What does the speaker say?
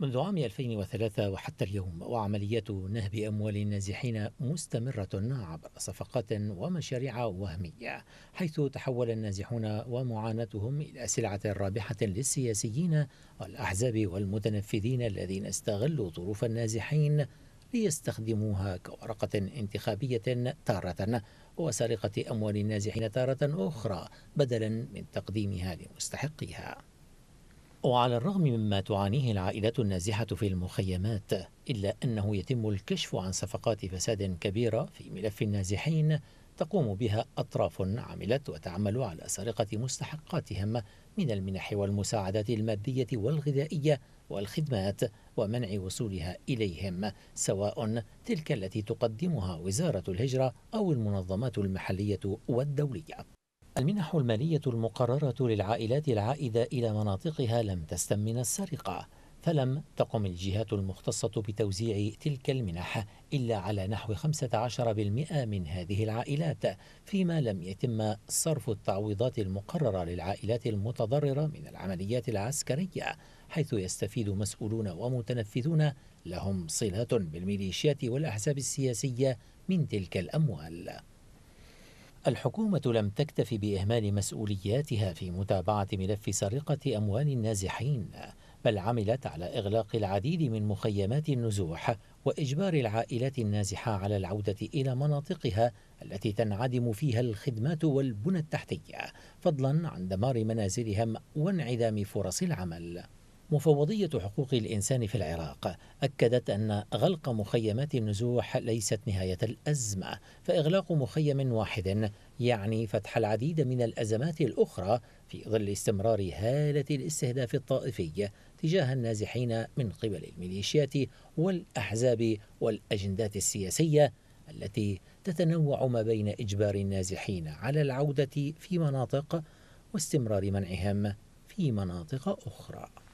منذ عام 2003 وحتى اليوم وعمليات نهب أموال النازحين مستمرة عبر صفقات ومشاريع وهمية حيث تحول النازحون ومعاناتهم إلى سلعة رابحة للسياسيين والأحزاب والمتنفذين الذين استغلوا ظروف النازحين ليستخدموها كورقة انتخابية تارة وسرقة أموال النازحين تارة أخرى بدلا من تقديمها لمستحقيها وعلى الرغم مما تعانيه العائلات النازحة في المخيمات إلا أنه يتم الكشف عن صفقات فساد كبيرة في ملف النازحين تقوم بها أطراف عملت وتعمل على سرقة مستحقاتهم من المنح والمساعدات المادية والغذائية والخدمات ومنع وصولها إليهم سواء تلك التي تقدمها وزارة الهجرة أو المنظمات المحلية والدولية المنح المالية المقررة للعائلات العائدة إلى مناطقها لم تستم من السرقة فلم تقم الجهات المختصة بتوزيع تلك المنح إلا على نحو 15% من هذه العائلات فيما لم يتم صرف التعويضات المقررة للعائلات المتضررة من العمليات العسكرية حيث يستفيد مسؤولون ومتنفذون لهم صلة بالميليشيات والأحزاب السياسية من تلك الأموال الحكومة لم تكتف بإهمال مسؤولياتها في متابعة ملف سرقة أموال النازحين بل عملت على إغلاق العديد من مخيمات النزوح وإجبار العائلات النازحة على العودة إلى مناطقها التي تنعدم فيها الخدمات والبنى التحتية فضلا عن دمار منازلهم وانعدام فرص العمل مفوضية حقوق الإنسان في العراق أكدت أن غلق مخيمات النزوح ليست نهاية الأزمة فإغلاق مخيم واحد يعني فتح العديد من الأزمات الأخرى في ظل استمرار هالة الاستهداف الطائفي تجاه النازحين من قبل الميليشيات والأحزاب والأجندات السياسية التي تتنوع ما بين إجبار النازحين على العودة في مناطق واستمرار منعهم في مناطق أخرى